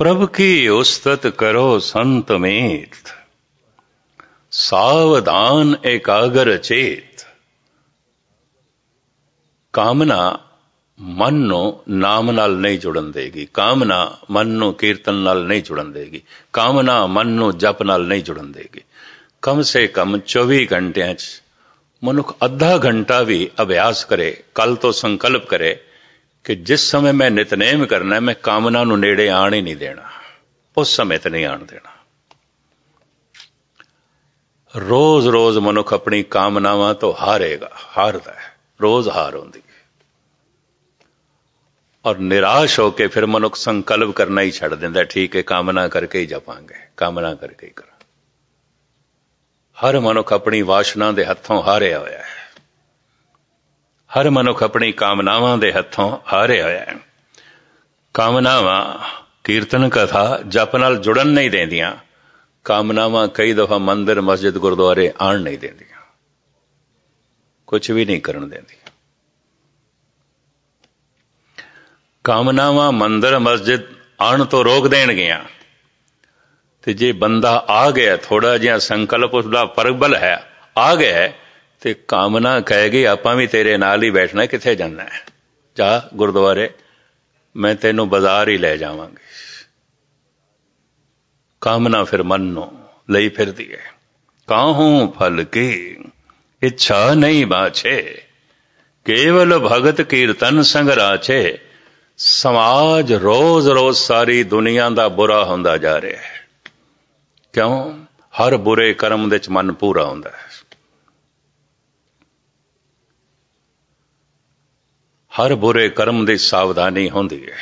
ਪ੍ਰਭ ਕੀ ਉਸਤਤ ਕਰੋ ਸੰਤ ਮੇਤ ਸਾਵਧਾਨ ਇਕਾਗਰ ਚੇਤ ਕਾਮਨਾ ਮਨ ਨੂੰ ਨਾਮ ਨਾਲ ਨਹੀਂ ਜੁੜਨ ਦੇਗੀ ਕਾਮਨਾ ਮਨ ਨੂੰ ਕੀਰਤਨ ਨਾਲ ਨਹੀਂ ਜੁੜਨ ਦੇਗੀ ਕਾਮਨਾ ਮਨ ਨੂੰ ਜਪ ਨਾਲ ਨਹੀਂ ਜੁੜਨ ਦੇਗੀ ਕਮ ਸੇ ਕਮ 24 ਘੰਟਿਆਂ 'ਚ ਮਨੁੱਖ ਅੱਧਾ ਘੰਟਾ ਵੀ ਅਭਿਆਸ ਕਰੇ ਕੱਲ ਤੋਂ ਸੰਕਲਪ ਕਰੇ ਕਿ ਜਿਸ ਸਮੇਂ ਮੈਂ ਨਿਤਨੇਮ ਕਰਨਾ ਮੈਂ ਕਾਮਨਾ ਨੂੰ ਨੇੜੇ ਆਣ ਹੀ ਨਹੀਂ ਦੇਣਾ ਉਸ ਸਮੇਂ ਤੇ ਨਹੀਂ ਆਣ ਦੇਣਾ ਰੋਜ਼-ਰੋਜ਼ ਮਨੁੱਖ ਆਪਣੀ ਕਾਮਨਾਵਾਂ ਤੋਂ ਹਾਰੇਗਾ ਹਾਰਦਾ ਹੈ ਰੋਜ਼ ਹਾਰ ਹੁੰਦੀ ਹੈ ਔਰ ਨਿਰਾਸ਼ ਹੋ ਕੇ ਫਿਰ ਮਨੁੱਖ ਸੰਕਲਪ ਕਰਨਾ ਹੀ ਛੱਡ ਦਿੰਦਾ ਠੀਕ ਹੈ ਕਾਮਨਾ ਕਰਕੇ ਹੀ ਜਪਾਂਗੇ ਕਾਮਨਾ ਕਰਕੇ ਹੀ ਕਰਾਂ ਹਰ ਮਨੁੱਖ ਆਪਣੀ ਵਾਸ਼ਨਾ ਦੇ ਹੱਥੋਂ ਹਾਰਿਆ ਹੋਇਆ ਹੈ ਹਰ ਮਨੁੱਖ ਆਪਣੀ ਕਾਮਨਾਵਾਂ ਦੇ ਹੱਥੋਂ ਆ ਰਿਹਾ ਹੈ ਕਾਮਨਾਵਾਂ ਕੀਰਤਨ ਕਥਾ ਜਪ ਨਾਲ ਜੁੜਨ ਨਹੀਂ ਦਿੰਦੀਆਂ ਕਾਮਨਾਵਾਂ ਕਈ ਦਫਾ ਮੰਦਿਰ ਮਸਜਿਦ ਗੁਰਦੁਆਰੇ ਆਣ ਨਹੀਂ ਦਿੰਦੀਆਂ ਕੁਝ ਵੀ ਨਹੀਂ ਕਰਨ ਦਿੰਦੀਆਂ ਕਾਮਨਾਵਾਂ ਮੰਦਰ ਮਸਜਿਦ ਆਣ ਤੋਂ ਰੋਕ ਦੇਣ ਗਿਆ ਤੇ ਜੇ ਬੰਦਾ ਆ ਗਿਆ ਥੋੜਾ ਜਿਹਾ ਸੰਕਲਪ ਉਸ ਦਾ ਪਰਬਲ ਹੈ ਆ ਗਿਆ ਤੇ ਕਾਮਨਾ ਗਈ ਆਪਾਂ ਵੀ ਤੇਰੇ ਨਾਲ ਹੀ ਬੈਠਣਾ ਕਿੱਥੇ ਜਾਣਾ ਹੈ ਜਾ ਗੁਰਦੁਆਰੇ ਮੈਂ ਤੈਨੂੰ ਬਾਜ਼ਾਰ ਹੀ ਲੈ ਜਾਵਾਂਗੀ ਕਾਮਨਾ ਫਿਰ ਮਨ ਨੂੰ ਲਈ ਫਿਰਦੀ ਹੈ ਕਾਹੂ ਫਲ ਕੀ ਇੱਛਾ ਨਹੀਂ ਬਾਛੇ ਕੇਵਲ ਭਗਤ ਕੀਰਤਨ ਸੰਗ ਰਾਛੇ ਸਮਾਜ ਰੋਜ਼-ਰੋਜ਼ ਸਾਰੀ ਦੁਨੀਆ ਦਾ ਬੁਰਾ ਹੁੰਦਾ ਜਾ ਰਿਹਾ ਹੈ ਕਿਉਂ ਹਰ ਬੁਰੇ ਕਰਮ ਦੇ ਵਿੱਚ ਮਨ ਪੂਰਾ ਹੁੰਦਾ ਹੈ ਹਰ ਬੁਰੇ ਕਰਮ ਦੇ ਸਾਵਧਾਨੀ ਹੁੰਦੀ ਹੈ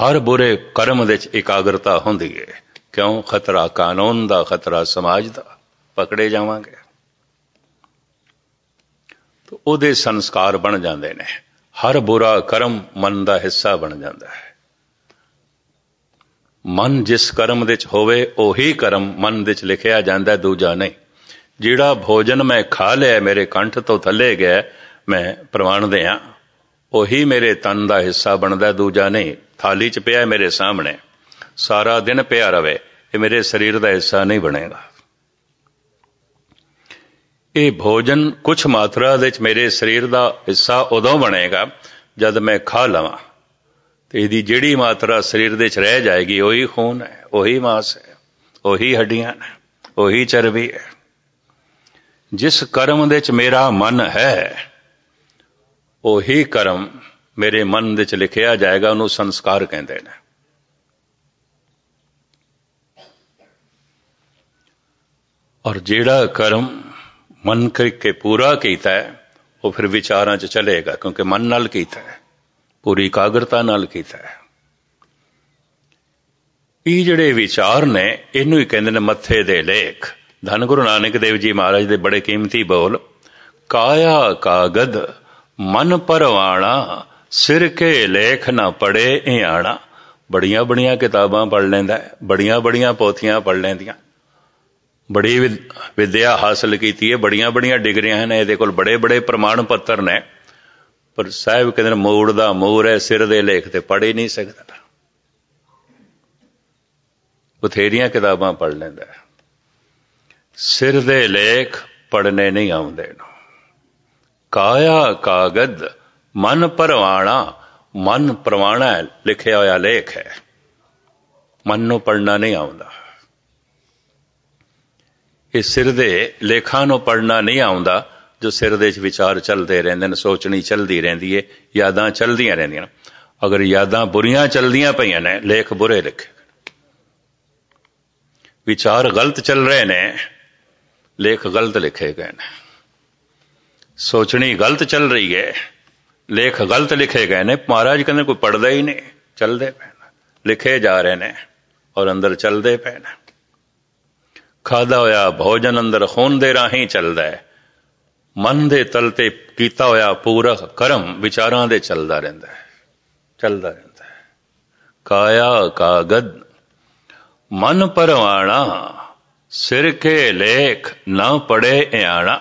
ਹਰ ਬੁਰੇ ਕਰਮ ਵਿੱਚ ਇਕਾਗਰਤਾ ਹੁੰਦੀ ਹੈ ਕਿਉਂ ਖਤਰਾ ਕਾਨੂੰਨ ਦਾ ਖਤਰਾ ਸਮਾਜ ਦਾ ਪਕੜੇ ਜਾਵਾਂਗੇ ਤਾਂ ਉਹਦੇ ਸੰਸਕਾਰ ਬਣ ਜਾਂਦੇ ਨੇ ਹਰ ਬੁਰਾ ਕਰਮ ਮਨ ਦਾ ਹਿੱਸਾ ਬਣ ਜਾਂਦਾ ਹੈ ਮਨ ਜਿਸ ਕਰਮ ਵਿੱਚ ਹੋਵੇ ਉਹੀ ਕਰਮ ਮਨ ਵਿੱਚ ਲਿਖਿਆ ਜਾਂਦਾ ਦੂਜਾ ਨਹੀਂ ਜਿਹੜਾ ਭੋਜਨ ਮੈਂ ਖਾ ਲਿਆ ਮੇਰੇ ਕੰਠ ਤੋਂ ਥੱਲੇ ਗਿਆ ਮੈਂ ਪ੍ਰਵਾਣ ਦੇਆਂ ਉਹੀ ਮੇਰੇ ਤਨ ਦਾ ਹਿੱਸਾ ਬਣਦਾ ਦੂਜਾ ਨਹੀਂ ਥਾਲੀ 'ਚ ਪਿਆ ਮੇਰੇ ਸਾਹਮਣੇ ਸਾਰਾ ਦਿਨ ਪਿਆ ਰਵੇ ਇਹ ਮੇਰੇ ਸਰੀਰ ਦਾ ਹਿੱਸਾ ਨਹੀਂ ਬਣੇਗਾ ਇਹ ਭੋਜਨ ਕੁਝ ਮਾਤਰਾ ਦੇ ਵਿੱਚ ਮੇਰੇ ਸਰੀਰ ਦਾ ਹਿੱਸਾ ਉਦੋਂ ਬਣੇਗਾ ਜਦ ਮੈਂ ਖਾ ਲਵਾਂ ਤੇ ਇਹਦੀ ਜਿਹੜੀ ਮਾਤਰਾ ਸਰੀਰ ਦੇ ਵਿੱਚ ਰਹਿ ਜਾਏਗੀ ਉਹੀ ਖੂਨ ਹੈ ਉਹੀ ਮਾਸ ਹੈ ਉਹੀ ਹੱਡੀਆਂ ਨੇ ਉਹੀ ਚਰਬੀ ਹੈ ਜਿਸ ਕਰਮ ਦੇ ਵਿੱਚ ਮੇਰਾ ਮਨ ਹੈ ਉਹੀ ਕਰਮ ਮੇਰੇ ਮਨ ਵਿੱਚ ਲਿਖਿਆ ਜਾਏਗਾ ਉਹਨੂੰ ਸੰਸਕਾਰ ਕਹਿੰਦੇ ਨੇ ਔਰ ਜਿਹੜਾ ਕਰਮ ਮਨ ਕਰਕੇ ਪੂਰਾ ਕੀਤਾ ਹੈ ਉਹ ਫਿਰ ਵਿਚਾਰਾਂ 'ਚ ਚਲੇਗਾ ਕਿਉਂਕਿ ਮਨ ਨਾਲ ਕੀਤਾ ਹੈ ਪੂਰੀ ਇਕਾਗਰਤਾ ਨਾਲ ਕੀਤਾ ਹੈ ਇਹ ਜਿਹੜੇ ਵਿਚਾਰ ਨੇ ਇਹਨੂੰ ਹੀ ਕਹਿੰਦੇ ਨੇ ਮੱਥੇ ਦੇ ਲੇਖ ਧੰਗੁਰੂ ਨਾਨਕ ਦੇਵ ਜੀ ਮਹਾਰਾਜ ਦੇ ਬੜੇ ਕੀਮਤੀ ਬੋਲ ਕਾਇਆ ਕਾਗਦ ਮਨ ਪਰਵਾਲਾ ਸਿਰ ਕੇ ਲੇਖ ਨਾ ਪੜੇ ਇਆਣਾ ਬੜੀਆਂ ਬੜੀਆਂ ਕਿਤਾਬਾਂ ਪੜ ਲੈਂਦਾ ਬੜੀਆਂ ਬੜੀਆਂ ਪੋਥੀਆਂ ਪੜ ਲੈਂਦੀਆਂ ਬੜੀ ਵਿਦਿਆ ਹਾਸਲ ਕੀਤੀ ਹੈ ਬੜੀਆਂ ਬੜੀਆਂ ਡਿਗਰੀਆਂ ਹਨ ਇਹਦੇ ਕੋਲ ਬੜੇ ਬੜੇ ਪ੍ਰਮਾਣ ਪੱਤਰ ਨੇ ਪਰ ਸਾਹਿਬ ਕਹਿੰਦੇ ਮੋੜ ਦਾ ਮੋਰ ਹੈ ਸਿਰ ਦੇ ਲੇਖ ਤੇ ਪੜ ਹੀ ਨਹੀਂ ਸਕਦਾ ਬਥੇਰੀਆਂ ਕਿਤਾਬਾਂ ਪੜ ਲੈਂਦਾ ਸਿਰ ਦੇ ਲੇਖ ਪੜਨੇ ਨਹੀਂ ਆਉਂਦੇ ਨੇ ਕਾਇਆ ਕਾਗਦ ਮਨ ਪਰਵਾਣਾ ਮਨ ਪਰਵਾਣਾ ਲਿਖਿਆ ਹੋਇਆ ਲੇਖ ਹੈ ਮਨ ਨੂੰ ਪੜਨਾ ਨਹੀਂ ਆਉਂਦਾ ਇਸ ਸਿਰ ਦੇ ਲੇਖਾਂ ਨੂੰ ਪੜਨਾ ਨਹੀਂ ਆਉਂਦਾ ਜੋ ਸਿਰ ਦੇ ਵਿੱਚ ਵਿਚਾਰ ਚੱਲਦੇ ਰਹਿੰਦੇ ਨੇ ਸੋਚਣੀ ਚੱਲਦੀ ਰਹਿੰਦੀ ਏ ਯਾਦਾਂ ਚੱਲਦੀਆਂ ਰਹਿੰਦੀਆਂ ਅਗਰ ਯਾਦਾਂ ਬੁਰੀਆਂ ਚੱਲਦੀਆਂ ਪਈਆਂ ਨੇ ਲੇਖ ਬੁਰੇ ਲਿਖੇ ਵਿਚਾਰ ਗਲਤ ਚੱਲ ਰਹੇ ਨੇ ਲੇਖ ਗਲਤ ਲਿਖੇ ਗਏ ਨੇ ਸੋਚਣੀ ਗਲਤ ਚੱਲ ਰਹੀ ਹੈ ਲੇਖ ਗਲਤ ਲਿਖੇ ਗਏ ਨੇ ਮਹਾਰਾਜ ਕਹਿੰਦੇ ਕੋਈ ਪੜਦਾ ਹੀ ਨਹੀਂ ਚੱਲਦੇ ਪੈਣਾ ਲਿਖੇ ਜਾ ਰਹੇ ਨੇ ਔਰ ਅੰਦਰ ਚੱਲਦੇ ਪੈਣਾ ਖਾਦਾ ਹੋਇਆ ਭੋਜਨ ਅੰਦਰ ਖੂਨ ਦੇ ਰਾਹੀਂ ਚੱਲਦਾ ਹੈ ਮਨ ਦੇ ਤਲ ਤੇ ਕੀਤਾ ਹੋਇਆ ਪੂਰਖ ਕਰਮ ਵਿਚਾਰਾਂ ਦੇ ਚੱਲਦਾ ਰਹਿੰਦਾ ਹੈ ਚੱਲਦਾ ਰਹਿੰਦਾ ਹੈ ਕਾਇਆ ਕਾਗਦ ਮਨ ਪਰਵਾਣਾ ਸਿਰ ਕੇ ਲੇਖ ਨਾ ਪੜੇ ਇਆਣਾ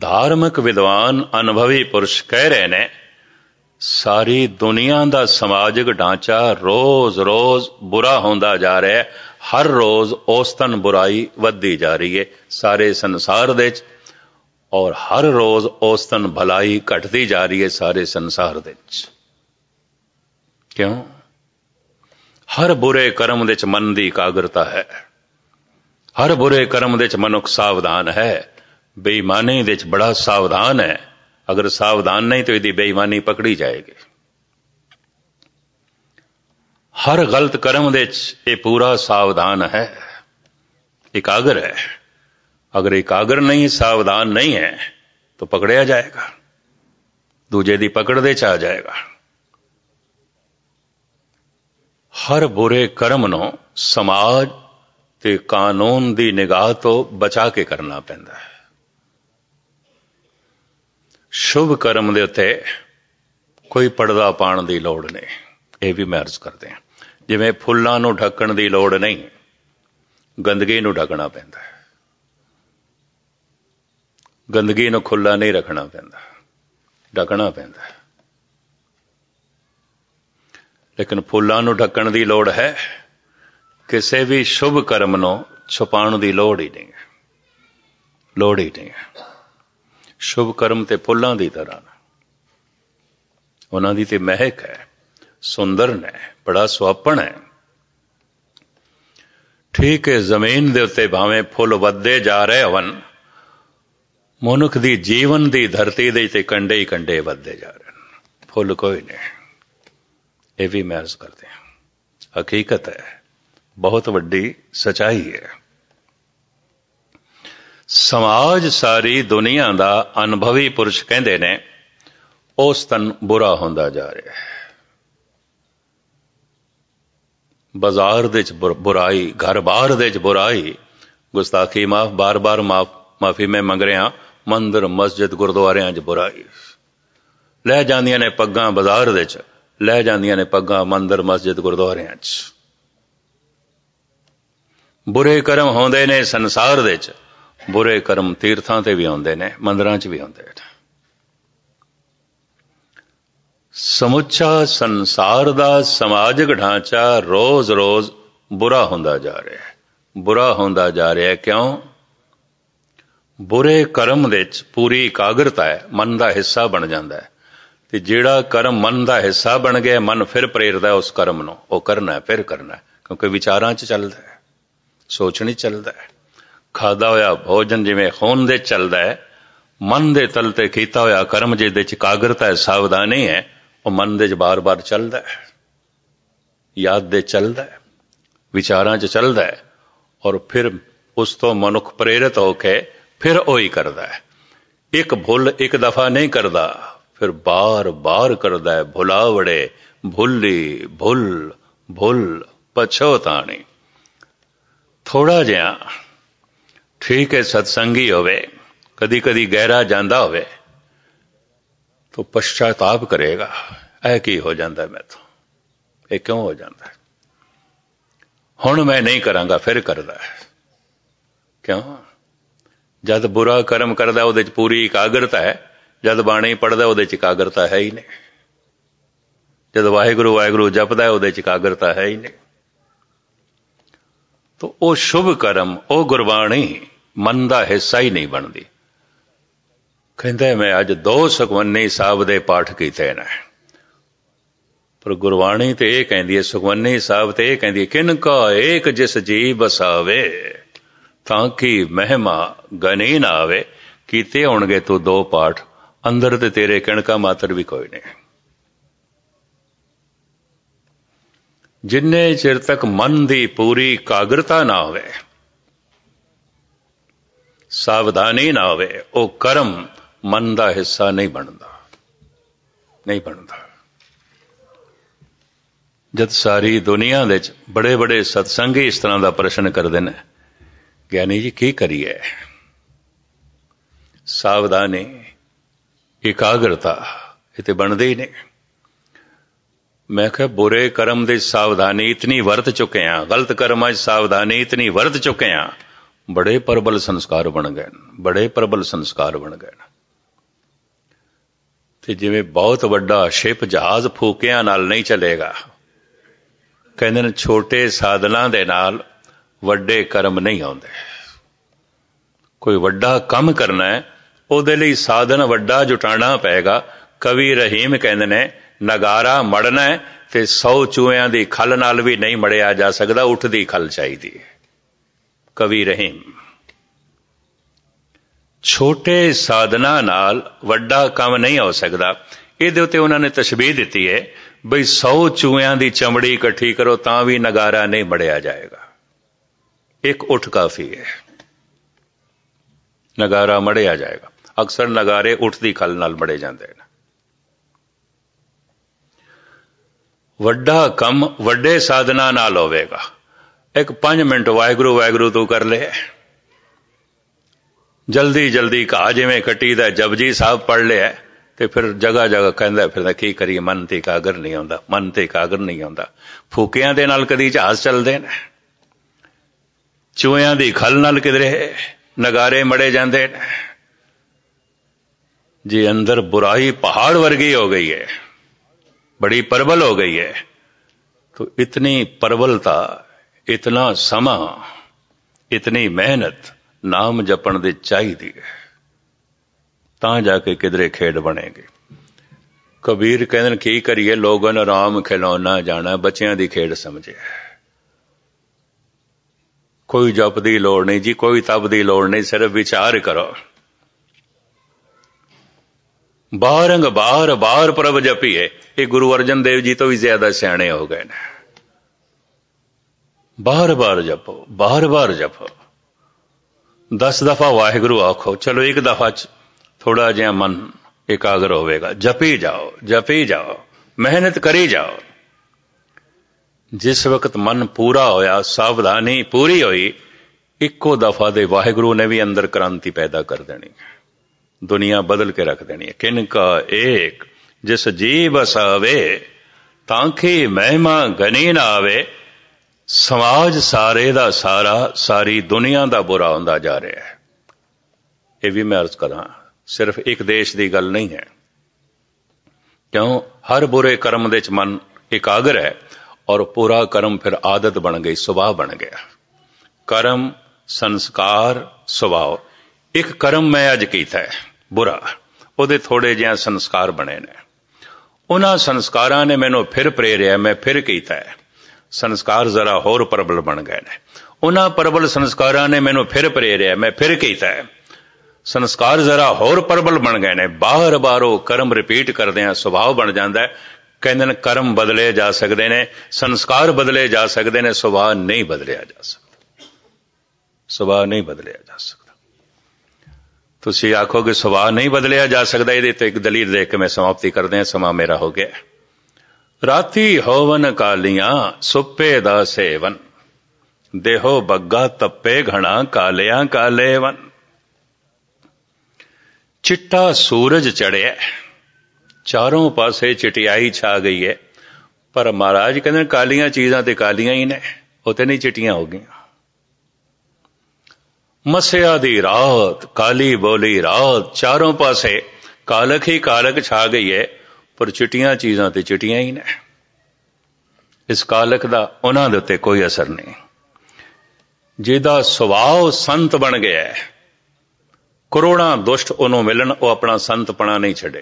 ਧਾਰਮਿਕ ਵਿਦਵਾਨ ਅਨੁਭਵੀ ਪੁਰਸ਼ ਕਹਿ ਰਹੇ ਨੇ ਸਾਰੀ ਦੁਨੀਆ ਦਾ ਸਮਾਜਿਕ ਢਾਂਚਾ ਰੋਜ਼-ਰੋਜ਼ ਬੁਰਾ ਹੁੰਦਾ ਜਾ ਰਿਹਾ ਹੈ ਹਰ ਰੋਜ਼ ਔਸਤਨ ਬੁਰਾਈ ਵੱਧਦੀ ਜਾ ਰਹੀ ਹੈ ਸਾਰੇ ਸੰਸਾਰ ਦੇ ਵਿੱਚ ਔਰ ਹਰ ਰੋਜ਼ ਔਸਤਨ ਭਲਾਈ ਘਟਦੀ ਜਾ ਰਹੀ ਹੈ ਸਾਰੇ ਸੰਸਾਰ ਦੇ ਵਿੱਚ ਕਿਉਂ ਹਰ ਬੁਰੇ ਕਰਮ ਦੇ ਵਿੱਚ ਮਨ ਦੀ ਇਕਾਗਰਤਾ ਹੈ ਹਰ ਬੁਰੇ ਕਰਮ ਦੇ ਵਿੱਚ ਮਨੁੱਖ ਸਾਵਧਾਨ ਹੈ ਬੇਈਮਾਨੀ ਦੇ ਵਿੱਚ ਬੜਾ ਸਾਵਧਾਨ ਹੈ ਅਗਰ ਸਾਵਧਾਨ ਨਹੀਂ ਤਾਂ ਇਹਦੀ ਬੇਈਮਾਨੀ ਪਕੜੀ ਜਾਏਗੀ ਹਰ ਗਲਤ ਕਰਮ ਦੇ ਵਿੱਚ ਇਹ ਪੂਰਾ ਸਾਵਧਾਨ ਹੈ ਇਕਾਗਰ ਹੈ ਅਗਰ ਇਕਾਗਰ ਨਹੀਂ ਸਾਵਧਾਨ ਨਹੀਂ ਹੈ ਤਾਂ ਪਕੜਿਆ ਜਾਏਗਾ ਦੂਜੇ ਦੀ ਪਕੜ ਦੇ ਚ ਆ ਜਾਏਗਾ ਹਰ ਬੁਰੇ ਕਰਮ ਨੂੰ ਸਮਾਜ ਤੇ ਕਾਨੂੰਨ ਦੀ ਨਿਗਾਹ ਤੋਂ ਬਚਾ ਕੇ ਕਰਨਾ ਪੈਂਦਾ ਹੈ ਸ਼ੁਭ ਕਰਮ ਦੇ ਉੱਤੇ ਕੋਈ ਪਰਦਾ ਪਾਣ ਦੀ ਲੋੜ ਨਹੀਂ ਇਹ ਵੀ ਮੈਂ ਅਰਜ਼ ਕਰਦੇ ਹਾਂ ਜਿਵੇਂ ਫੁੱਲਾਂ ਨੂੰ ਢੱਕਣ ਦੀ ਲੋੜ ਨਹੀਂ ਗੰਦਗੀ ਨੂੰ ਢੱਕਣਾ ਪੈਂਦਾ ਹੈ ਗੰਦਗੀ ਨੂੰ ਖੁੱਲਾ ਨਹੀਂ ਰੱਖਣਾ ਪੈਂਦਾ ਢੱਕਣਾ ਪੈਂਦਾ ਲੇਕਿਨ ਫੁੱਲਾਂ ਨੂੰ ਢੱਕਣ ਦੀ ਲੋੜ ਹੈ ਕਿਸੇ ਵੀ ਸ਼ੁਭ ਕਰਮ ਨੂੰ ਛੁਪਾਉਣ ਦੀ ਲੋੜ ਹੀ ਨਹੀਂ ਲੋੜ ਹੀ ਨਹੀਂ ਸ਼ੁਭ ਕਰਮ ਤੇ ਫੁੱਲਾਂ ਦੀ ਤਰ੍ਹਾਂ ਉਹਨਾਂ ਦੀ ਤੇ ਮਹਿਕ ਹੈ ਸੁੰਦਰ ਨੇ ਬੜਾ ਸੁਆਪਣ ਹੈ ਠੀਕ ਹੈ ਜ਼ਮੀਨ ਦੇ ਉੱਤੇ ਭਾਵੇਂ ਫੁੱਲ ਵੱਧਦੇ ਜਾ ਰਹੇ ਹਨ ਮਨੁੱਖ ਦੀ ਜੀਵਨ ਦੀ ਧਰਤੀ ਦੇ ਤੇ ਕੰਡੇ ਹੀ ਕੰਡੇ ਵੱਧਦੇ ਜਾ ਰਹੇ ਹਨ ਫੁੱਲ ਕੋਈ ਨਹੀਂ ਇਹ ਵੀ ਮਹਿਸੂਸ ਕਰਦੇ ਹਾਂ ਹਕੀਕਤ ਹੈ ਬਹੁਤ ਵੱਡੀ ਸਚਾਈ ਹੈ ਸਮਾਜ ਸਾਰੀ ਦੁਨੀਆ ਦਾ ਅਨੁਭਵੀ ਪੁਰਸ਼ ਕਹਿੰਦੇ ਨੇ ਉਸ ਤਨ ਬੁਰਾ ਹੁੰਦਾ ਜਾ ਰਿਹਾ ਹੈ ਬਾਜ਼ਾਰ ਦੇ ਚ ਬੁਰਾਈ ਘਰ-ਬਾਰ ਦੇ ਚ ਬੁਰਾਈ ਗੁਸਤਾਖੀ ਮਾਫ ਬਾਰ-ਬਾਰ ਮਾਫ ਮਾਫੀ ਮੈਂ ਮੰਗ ਰਿਹਾ ਮੰਦਰ ਮਸਜਿਦ ਗੁਰਦੁਆਰਿਆਂ 'ਚ ਬੁਰਾਈ ਲੈ ਜਾਂਦੀਆਂ ਨੇ ਪੱਗਾਂ ਬਾਜ਼ਾਰ ਦੇ 'ਚ ਲੈ ਜਾਂਦੀਆਂ ਨੇ ਪੱਗਾਂ ਮੰਦਰ ਮਸਜਿਦ ਗੁਰਦੁਆਰਿਆਂ 'ਚ ਬੁਰੇ ਕਰਮ ਹੁੰਦੇ ਨੇ ਸੰਸਾਰ ਦੇ 'ਚ ਬੁਰੇ ਕਰਮ ਤੀਰਥਾਂ ਤੇ ਵੀ ਆਉਂਦੇ ਨੇ ਮੰਦਰਾਂ 'ਚ ਵੀ ਆਉਂਦੇ ਨੇ ਸਮੁੱਚਾ ਸੰਸਾਰ ਦਾ ਸਮਾਜਿਕ ਢਾਂਚਾ ਰੋਜ਼-ਰੋਜ਼ ਬੁਰਾ ਹੁੰਦਾ ਜਾ ਰਿਹਾ ਹੈ ਬੁਰਾ ਹੁੰਦਾ ਜਾ ਰਿਹਾ ਹੈ ਕਿਉਂ ਬੁਰੇ ਕਰਮ ਵਿੱਚ ਪੂਰੀ ਇਕਾਗਰਤਾ ਹੈ ਮਨ ਦਾ ਹਿੱਸਾ ਬਣ ਜਾਂਦਾ ਹੈ ਤੇ ਜਿਹੜਾ ਕਰਮ ਮਨ ਦਾ ਹਿੱਸਾ ਬਣ ਗਿਆ ਮਨ ਫਿਰ ਪ੍ਰੇਰਦਾ ਉਸ ਕਰਮ ਨੂੰ ਉਹ ਕਰਨਾ ਫਿਰ ਕਰਨਾ ਕਿਉਂਕਿ ਵਿਚਾਰਾਂ 'ਚ ਚੱਲਦਾ ਹੈ ਸੋਚਣੀ ਚੱਲਦਾ ਹੈ ਖਾਦਾ ਹੋਇਆ ਭੋਜਨ ਜਿਵੇਂ ਖੂਨ ਦੇ ਚੱਲਦਾ ਹੈ ਮਨ ਦੇ ਤਲ ਤੇ ਕੀਤਾ ਹੋਇਆ ਕਰਮ ਜਿਹਦੇ ਚ ਕਾਗਰਤਾ ਹੈ ਸਾਵਧਾਨੀ ਹੈ ਉਹ ਮਨ ਦੇ ਚ ਬਾਰ-ਬਾਰ ਚੱਲਦਾ ਹੈ ਯਾਦ ਦੇ ਚੱਲਦਾ ਹੈ ਵਿਚਾਰਾਂ 'ਚ ਚੱਲਦਾ ਹੈ ਔਰ ਫਿਰ ਉਸ ਤੋਂ ਮਨੁੱਖ ਪ੍ਰੇਰਿਤ ਹੋ ਕੇ ਫਿਰ ਉਹੀ ਕਰਦਾ ਹੈ ਇੱਕ ਭੁੱਲ ਇੱਕ ਦਫਾ ਨਹੀਂ ਕਰਦਾ ਫਿਰ ਬਾਰ-ਬਾਰ ਕਰਦਾ ਹੈ ਭੁਲਾਵੜੇ ਭੁੱਲੀ ਭੁੱਲ ਭੁੱਲ ਪਛੋਤਾਣੀ ਥੋੜਾ ਜਿਹਾ ਠੀਕ ਹੈ ਸਤਸੰਗੀ ਹੋਵੇ ਕਦੀ ਕਦੀ ਗਹਿਰਾ ਜਾਂਦਾ ਹੋਵੇ ਤਾਂ ਪਛਤਾਪ ਕਰੇਗਾ ਇਹ ਕੀ ਹੋ ਜਾਂਦਾ ਮੈਂ ਇਹ ਕਿਉਂ ਹੋ ਜਾਂਦਾ ਹੁਣ ਮੈਂ ਨਹੀਂ ਕਰਾਂਗਾ ਫਿਰ ਕਰਦਾ ਕਿਉਂ ਜਦ ਬੁਰਾ ਕਰਮ ਕਰਦਾ ਉਹਦੇ ਚ ਪੂਰੀ ਇਕਾਗਰਤਾ ਹੈ ਜਦ ਬਾਣੀ ਪੜਦਾ ਉਹਦੇ ਚ ਇਕਾਗਰਤਾ ਹੈ ਹੀ ਨਹੀਂ ਜਦ ਵਾਹਿਗੁਰੂ ਵਾਹਿਗੁਰੂ ਜਪਦਾ ਉਹਦੇ ਚ ਇਕਾਗਰਤਾ ਹੈ ਹੀ ਨਹੀਂ ਤੋ ਉਹ ਸ਼ੁਭ ਕਰਮ ਉਹ ਗੁਰਬਾਣੀ ਮਨ ਦਾ ਹਿੱਸਾ ਹੀ ਨਹੀਂ ਬਣਦੀ ਕਹਿੰਦਾ ਮੈਂ ਅੱਜ ਦੋ ਸੁਖਵੰਨੀ ਸਾਹਿਬ ਦੇ ਪਾਠ ਕੀਤੇ ਨੇ ਪਰ ਗੁਰਬਾਣੀ ਤੇ ਇਹ ਕਹਿੰਦੀ ਹੈ ਸੁਖਵੰਨੀ ਸਾਹਿਬ ਤੇ ਇਹ ਕਹਿੰਦੀ ਹੈ ਕਿਨ ਕਾ ਏਕ ਜਿਸ ਜੀ ਬਸਾਵੇ ਤਾਂ ਕਿ ਮਹਿਮਾ ਗਨੇ ਨਾ ਆਵੇ ਕੀਤੇ ਹੋਣਗੇ ਤੂੰ ਦੋ ਪਾਠ ਅੰਦਰ ਤੇ ਤੇਰੇ ਕਣਕਾ ਮਾਤਰ ਵੀ ਕੋਈ ਨਹੀਂ ਜਿੰਨੇ ਚਿਰ ਤੱਕ ਮਨ ਦੀ ਪੂਰੀ ਕਾਗਰਤਾ ਨਾ ਹੋਵੇ ਸਾਵਧਾਨੀ ਨਾ ਹੋਵੇ ਉਹ ਕਰਮ ਮਨ ਦਾ ਹਿੱਸਾ ਨਹੀਂ ਬਣਦਾ ਨਹੀਂ ਬਣਦਾ ਜਦ ਸਾਰੀ ਦੁਨੀਆ ਦੇ ਵਿੱਚ ਬੜੇ ਬੜੇ ਸਤਸੰਗੀ ਇਸ ਤਰ੍ਹਾਂ ਦਾ ਪ੍ਰਸ਼ਨ ਕਰਦੇ ਨੇ ਗਿਆਨੀ ਜੀ ਕੀ ਕਰੀਏ ਸਾਵਧਾਨੀ ਇਕਾਗਰਤਾ ਇਹ ਤੇ ਬਣਦੇ ਹੀ ਨਹੀਂ ਮੈਂ ਕਿਹਾ ਬੁਰੇ ਕਰਮ ਦੇ ਸਾਵਧਾਨੀ ਇਤਨੀ ਵਰਤ ਚੁੱਕੇ ਆ ਗਲਤ ਕਰਮਾਂ 'ਚ ਸਾਵਧਾਨੀ ਇਤਨੀ ਵਰਤ ਚੁੱਕੇ ਆ ਬੜੇ ਪਰਬਲ ਸੰਸਕਾਰ ਬਣ ਗਏ ਬੜੇ ਪਰਬਲ ਸੰਸਕਾਰ ਬਣ ਗਏ ਤੇ ਜਿਵੇਂ ਬਹੁਤ ਵੱਡਾ ਸ਼ਿਪ ਜਹਾਜ਼ ਫੂਕਿਆਂ ਨਾਲ ਨਹੀਂ ਚੱਲੇਗਾ ਕਹਿੰਦੇ ਨੇ ਛੋਟੇ ਸਾਧਨਾਂ ਦੇ ਨਾਲ ਵੱਡੇ ਕਰਮ ਨਹੀਂ ਆਉਂਦੇ ਕੋਈ ਵੱਡਾ ਕੰਮ ਕਰਨਾ ਹੈ ਉਹਦੇ ਲਈ ਸਾਧਨ ਵੱਡਾ ਜੁਟਾਣਾ ਪਏਗਾ ਕਵੀ ਰਹੀਮ ਕਹਿੰਦੇ ਨੇ ਨਗਾਰਾ ਮੜਨਾ ਤੇ 100 ਚੂਹਿਆਂ ਦੀ ਖਲ ਨਾਲ ਵੀ ਨਹੀਂ ਮੜਿਆ ਜਾ ਸਕਦਾ ਉੱਠਦੀ ਖਲ ਚਾਹੀਦੀ ਹੈ ਕਵੀ ਰਹੀਮ ਛੋਟੇ ਸਾਧਨਾ ਨਾਲ ਵੱਡਾ ਕੰਮ ਨਹੀਂ ਹੋ ਸਕਦਾ ਇਹਦੇ ਉੱਤੇ ਉਹਨਾਂ ਨੇ ਤਸ਼ਬੀਹ ਦਿੱਤੀ ਹੈ ਬਈ 100 ਚੂਹਿਆਂ ਦੀ ਚਮੜੀ ਇਕੱਠੀ ਕਰੋ ਤਾਂ ਵੀ ਨਗਾਰਾ ਨਹੀਂ ਬੜਿਆ ਜਾਏਗਾ ਇੱਕ ਉਠ ਕਾਫੀ ਹੈ ਨਗਾਰਾ ਮੜਿਆ ਜਾਏਗਾ ਅਕਸਰ ਨਗਾਰੇ ਉਠ ਦੀ ਖਲ ਨਾਲ ਮੜੇ ਜਾਂਦੇ ਨੇ ਵੱਡਾ ਕੰਮ ਵੱਡੇ ਸਾਧਨਾ ਨਾਲ ਹੋਵੇਗਾ ਇੱਕ 5 ਮਿੰਟ ਵਾਇਗਰੂ ਵਾਇਗਰੂ ਤੋਂ ਕਰ ਲੈ ਜਲਦੀ ਜਲਦੀ ਘਾ ਜਿਵੇਂ ਕੱਟੀ ਦਾ ਜਪਜੀ ਸਾਹਿਬ ਪੜ ਲਿਆ ਤੇ ਫਿਰ ਜਗਾ ਜਗਾ ਕਹਿੰਦਾ ਫਿਰਦਾ ਕੀ ਕਰੀਏ ਮਨ ਤੇ ਕਾਗਰ ਨਹੀਂ ਆਉਂਦਾ ਮਨ ਤੇ ਕਾਗਰ ਨਹੀਂ ਆਉਂਦਾ ਫੂਕਿਆਂ ਦੇ ਨਾਲ ਕਦੀ ਜਹਾਜ਼ ਚੱਲਦੇ ਨੇ ਚੂਹਿਆਂ ਦੀ ਖਲ ਨਾਲ ਕਿਦਰੇ ਨਗਾਰੇ ਮੜੇ ਜਾਂਦੇ ਜੇ ਅੰਦਰ ਬੁਰਾਈ ਪਹਾੜ ਵਰਗੀ ਹੋ ਗਈ ਹੈ ਬੜੀ ਪਰਵਲ ਹੋ ਗਈ ਹੈ ਤੋਂ ਇਤਨੀ ਪਰਵਲਤਾ ਇਤਨਾ ਸਮਾਂ ਇਤਨੀ ਮਿਹਨਤ ਨਾਮ ਜਪਣ ਦੇ ਚਾਹੀਦੀ ਹੈ ਤਾਂ ਜਾ ਕੇ ਕਿਦਰੇ ਖੇਡ ਬਣੇਗੇ ਕਬੀਰ ਕਹਿੰਦੇ ਨੇ ਕੀ ਕਰੀਏ ਲੋਗਨ ਆਰਾਮ ਖਿਲਾਉਣਾ ਜਾਣਾ ਬੱਚਿਆਂ ਦੀ ਖੇਡ ਸਮਝੇ ਕੋਈ ਜਪ ਦੀ ਲੋੜ ਨਹੀਂ ਜੀ ਕੋਈ ਤਪ ਦੀ ਲੋੜ ਨਹੀਂ ਸਿਰਫ ਵਿਚਾਰ ਕਰੋ ਬਾਰੰਗ ਬਾਰ ਬਾਰ ਪ੍ਰਭ ਜਪੀਏ ਇਹ ਗੁਰੂ ਅਰਜਨ ਦੇਵ ਜੀ ਤੋਂ ਵੀ ਜ਼ਿਆਦਾ ਸਿਆਣੇ ਹੋ ਗਏ ਨੇ ਬਾਰ-ਬਾਰ ਜਪੋ ਬਾਰ-ਬਾਰ ਜਪੋ 10 ਦਫਾ ਵਾਹਿਗੁਰੂ ਆਖੋ ਚਲੋ ਇੱਕ ਦਫਾ ਚ ਥੋੜਾ ਜਿਹਾ ਮਨ ਇਕਾਗਰ ਹੋਵੇਗਾ ਜਪੀ ਜਾਓ ਜਪੀ ਜਾਓ ਮਿਹਨਤ ਕਰੀ ਜਾਓ ਜਿਸ ਵਕਤ ਮਨ ਪੂਰਾ ਹੋਇਆ ਸਾਵਧਾਨੀ ਪੂਰੀ ਹੋਈ ਇੱਕੋ ਦਫਾ ਦੇ ਵਾਹਿਗੁਰੂ ਨੇ ਵੀ ਅੰਦਰ ਕ੍ਰਾਂਤੀ ਪੈਦਾ ਕਰ ਦੇਣੀ ਦੁਨੀਆ ਬਦਲ ਕੇ ਰੱਖ ਦੇਣੀ ਹੈ ਕਿਨ ਕਾ ਏਕ ਜਿਸ ਜੀਵ ਸਾਵੇ ਤਾਂਖੇ ਮਹਿਮਾ ਗਨੇ ਨਾ ਆਵੇ ਸਮਾਜ ਸਾਰੇ ਦਾ ਸਾਰਾ ਸਾਰੀ ਦੁਨੀਆ ਦਾ ਬੁਰਾ ਹੁੰਦਾ ਜਾ ਰਿਹਾ ਹੈ ਇਹ ਵੀ ਮੈਂ ਅਰਜ਼ ਕਰਾਂ ਸਿਰਫ ਇੱਕ ਦੇਸ਼ ਦੀ ਗੱਲ ਨਹੀਂ ਹੈ ਕਿਉਂ ਹਰ ਬੁਰੇ ਕਰਮ ਦੇ ਵਿੱਚ ਮਨ ਇਕਾਗਰ ਹੈ ਔਰ ਪੂਰਾ ਕਰਮ ਫਿਰ ਆਦਤ ਬਣ ਗਈ ਸੁਭਾਅ ਬਣ ਗਿਆ ਕਰਮ ਸੰਸਕਾਰ ਸੁਭਾਅ ਇੱਕ ਕਰਮ ਮੈਂ ਅੱਜ ਕੀਤਾ ਹੈ ਬੁਰਾ ਉਹਦੇ ਥੋੜੇ ਜਿਹਾ ਸੰਸਕਾਰ ਬਣੇ ਨੇ ਉਹਨਾਂ ਸੰਸਕਾਰਾਂ ਨੇ ਮੈਨੂੰ ਫਿਰ ਪ੍ਰੇਰਿਆ ਮੈਂ ਫਿਰ ਕੀਤਾ ਹੈ ਸੰਸਕਾਰ ਜ਼ਰਾ ਹੋਰ ਪ੍ਰਬਲ ਬਣ ਗਏ ਨੇ ਉਹਨਾਂ ਪ੍ਰਬਲ ਸੰਸਕਾਰਾਂ ਨੇ ਮੈਨੂੰ ਫਿਰ ਪ੍ਰੇਰਿਆ ਮੈਂ ਫਿਰ ਕੀਤਾ ਸੰਸਕਾਰ ਜ਼ਰਾ ਹੋਰ ਪ੍ਰਬਲ ਬਣ ਗਏ ਨੇ ਬਾਹਰ ਬਾਰੋ ਕਰਮ ਰਿਪੀਟ ਕਰਦੇ ਆ ਸੁਭਾਅ ਬਣ ਜਾਂਦਾ ਹੈ ਕਹਿੰਦੇ ਨੇ ਕਰਮ ਬਦਲੇ ਜਾ ਸਕਦੇ ਨੇ ਸੰਸਕਾਰ ਬਦਲੇ ਜਾ ਸਕਦੇ ਨੇ ਸੁਭਾਅ ਨਹੀਂ ਬਦਲਿਆ ਜਾ ਸਕਦਾ ਸੁਭਾਅ ਨਹੀਂ ਬਦਲਿਆ ਜਾ ਸਕਦਾ ਤੁਸੀਂ ਆਖੋਗੇ ਸੁਭਾਅ ਨਹੀਂ ਬਦਲਿਆ ਜਾ ਸਕਦਾ ਇਹਦੇ ਤੇ ਇੱਕ ਦਲੀਲ ਦੇ ਕੇ ਮੈਂ ਸਮਾਪਤੀ ਕਰਦੇ ਆ ਸਮਾਂ ਮੇਰਾ ਹੋ ਗਿਆ ਰਾਤੀ ਹੋਵਨ ਕਾਲੀਆਂ ਸੁੱਪੇ ਦਾ ਸੇਵਨ ਦੇਹੋ ਬੱਗਾ ਤੱਪੇ ਘਣਾ ਕਾਲਿਆਂ ਕਾਲੇਵਨ ਚਿੱਟਾ ਸੂਰਜ ਚੜਿਆ ਚਾਰੋਂ ਪਾਸੇ ਚਟਿਆਈ ਛਾ ਗਈ ਹੈ ਪਰ ਮਹਾਰਾਜ ਕਹਿੰਦੇ ਕਾਲੀਆਂ ਚੀਜ਼ਾਂ ਤੇ ਕਾਲੀਆਂ ਹੀ ਨੇ ਉਹ ਤੇ ਨਹੀਂ ਚਟੀਆਂ ਹੋ ਗਈਆਂ ਮਸਿਆ ਦੀ ਰਾਤ ਕਾਲੀ ਬੋਲੀ ਰਾਤ ਚਾਰੋਂ ਪਾਸੇ ਕਾਲਖ ਹੀ ਕਾਲਖ ਛਾ ਗਈ ਹੈ ਪਰ ਚਿਟੀਆਂ ਚੀਜ਼ਾਂ ਤੇ ਚਿਟੀਆਂ ਹੀ ਨੇ ਇਸ ਕਾਲਕ ਦਾ ਉਹਨਾਂ ਦੇ ਉੱਤੇ ਕੋਈ ਅਸਰ ਨਹੀਂ ਜਿਹਦਾ ਸੁਭਾਅ ਸੰਤ ਬਣ ਗਿਆ ਹੈ ਕਰੋੜਾਂ ਦੁਸ਼ਟ ਉਹਨੂੰ ਮਿਲਣ ਉਹ ਆਪਣਾ ਸੰਤਪਣਾ ਨਹੀਂ ਛੱਡੇ